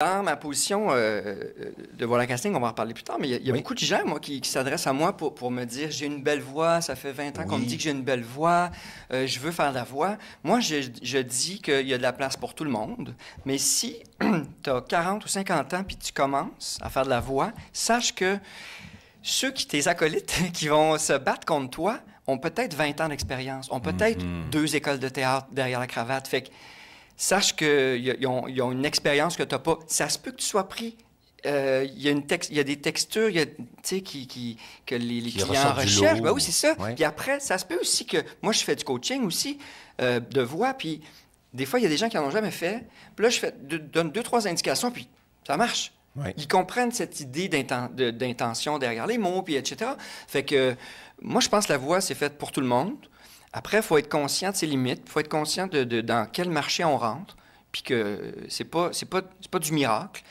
Dans ma position euh, euh de casting, on va en reparler plus tard, mais il y a, beaucoup de gens moi, qui, s'adressent à moi pour, me dire j'ai une belle voix, ça fait 20 ans qu'on me dit que j'ai une belle voix, euh, je veux faire de la voix. Moi, je, dis qu'il y a de la place pour tout le monde, mais si tu as 40 ou 50 ans puis tu commences à faire de la voix, sache que ceux qui, tes acolytes, qui vont se battre contre toi, ont peut-être 20 ans d'expérience, ont peut-être mhm. deux écoles de théâtre derrière la cravate. Fait que, sache qu'ils ont, une expérience que tu n'as pas. Ça se peut que tu sois pris. Il euh, y, a des textures y a, que les, les clients recherchent. Ben oui, c'est ça. Et après, ça se peut aussi que. Moi, je fais du coaching aussi euh, de voix, puis des fois, il y a des gens qui n'en ont jamais fait. Puis là, je fais, donne deux, trois indications, puis ça marche. Ils comprennent cette idée d'intention derrière les mots, puis etc. Fait que moi, je pense que la voix, c'est faite pour tout le monde. Après, il faut être conscient de ses limites, il faut être conscient de, dans quel marché on rentre, puis que c'est pas, pas, pas du miracle,